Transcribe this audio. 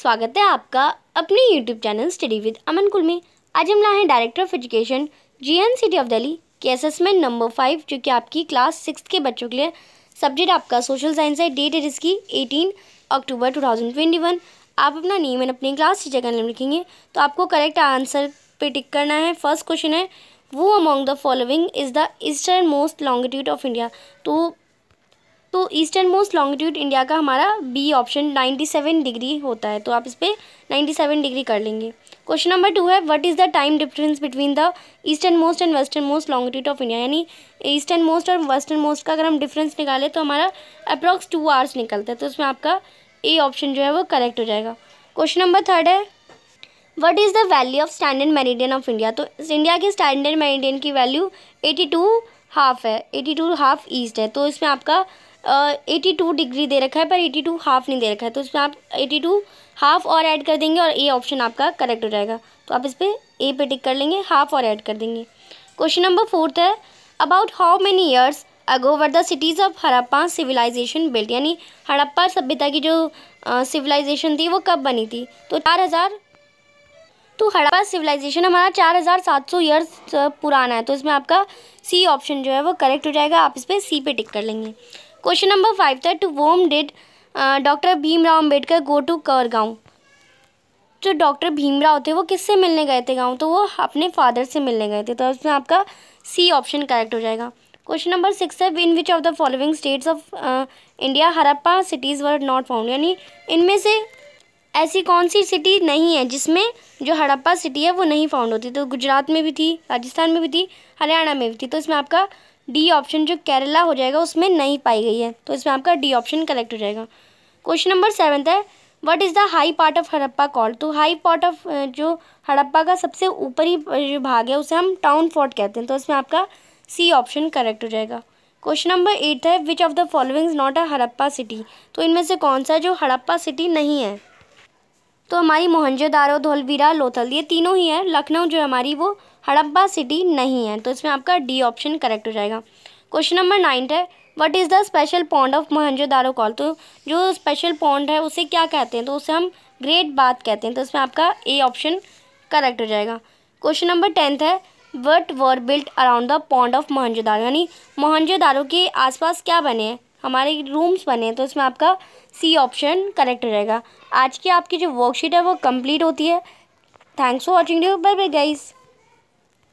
स्वागत है आपका अपने YouTube channel study with Aman कुल में आज हम लाए हैं director of education G N C T of Delhi के असेसमेंट नंबर फाइव जो कि आपकी क्लास सिक्स के बच्चों के लिए सब्जेक्ट आपका सोशल साइंस है डेट है जिसकी eighteen October two thousand twenty one आप अपना नेम एंड अपनी क्लास टीचर का नेम लिखेंगे तो आपको करेक्ट आंसर पे टिक करना है फर्स्ट क्वेश्चन है वो among the following is the eastern most longitude of India तो तो ईस्टर्न मोस्ट लॉन्गिट्यूड इंडिया का हमारा B option ninety seven degree होता है तो आप इस पर सेवन डिग्री कर लेंगे क्वेश्चन नंबर टू है what is the time difference between the eastern most and western most longitude of India यानी ईस्टर्न मोस्ट और वेस्टर्न मोस्ट का अगर हम डिफरेंस निकालें तो हमारा अप्रॉक्स टू आवर्स निकलता है तो उसमें आपका ए ऑप्शन जो है वो करेक्ट हो जाएगा क्वेश्चन नंबर थर्ड है what is the value of standard meridian of India तो इंडिया के स्टैंडर्ड मेरिडियन की वैल्यू एटी टू हाफ है एटी टू हाफ ईस्ट है तो इसमें आपका एटी टू डिग्री दे रखा है पर एटी टू हाफ नहीं दे रखा है तो इसमें आप एटी टू हाफ और ऐड कर देंगे और ए ऑप्शन आपका करेक्ट हो जाएगा तो आप इस पर ए पे टिक कर लेंगे हाफ और ऐड कर देंगे क्वेश्चन नंबर फोर्थ है about how many years ago were the cities of Harappa civilisation built यानी हड़प्पा सभ्यता की जो सिविलाइजेशन थी वो कब बनी थी तो चार हज़ार तो हड़प्पा सिविलाइजेशन हमारा चार हज़ार सात सौ ईयर्स पुराना है तो इसमें आपका सी ऑप्शन जो है वो करेक्ट हो जाएगा आप इस पर सी पे टिक कर लेंगे क्वेश्चन नंबर फाइव था to whom did doctor Bhimrao Ambedkar go to कर गाँव जो डॉक्टर भीमराव थे वो किससे मिलने गए थे गाँव तो वो अपने फादर से मिलने गए थे तो उसमें आपका सी ऑप्शन करेक्ट हो जाएगा क्वेश्चन नंबर सिक्स है in which of the following states of India Harappa cities were not found यानी इनमें से ऐसी कौन सी सिटी नहीं है जिसमें जो हड़प्पा सिटी है वो नहीं फाउंड होती तो गुजरात में भी थी राजस्थान में भी थी हरियाणा में भी थी तो इसमें आपका डी ऑप्शन जो केरला हो जाएगा उसमें नहीं पाई गई है तो इसमें आपका डी ऑप्शन करेक्ट हो जाएगा क्वेश्चन नंबर सेवन्थ है what is the high part of Harappa call तो हाई पार्ट ऑफ जो हड़प्पा का सबसे ऊपरी जो भाग है उसे हम टाउन फोर्ट कहते हैं तो इसमें आपका सी ऑप्शन करेक्ट हो जाएगा क्वेश्चन नंबर एट है which of the following not a Harappa city तो इनमें से कौन सा जो हड़प्पा सिटी नहीं है तो हमारी मोहनजोदारो धोलवीरा लोथल ये तीनों ही हैं लखनऊ जो हमारी वो हड़प्पा सिटी नहीं है तो इसमें आपका डी ऑप्शन करेक्ट हो जाएगा क्वेश्चन नंबर नाइन्थ है what is the special pond of Mohenjodaro call तो जो स्पेशल पॉन्ड है उसे क्या कहते हैं तो उसे हम ग्रेट बात कहते हैं तो इसमें आपका ए ऑप्शन करेक्ट हो जाएगा क्वेश्चन नंबर टेंथ है what were built around the pond of Mohenjodaro यानी मोहनजोदारो के आसपास क्या बने हैं हमारे रूम्स बने हैं तो इसमें आपका सी ऑप्शन करेक्ट रहेगा आज की आपकी जो वर्कशीट है वो कंप्लीट होती है thanks for watching bye bye guys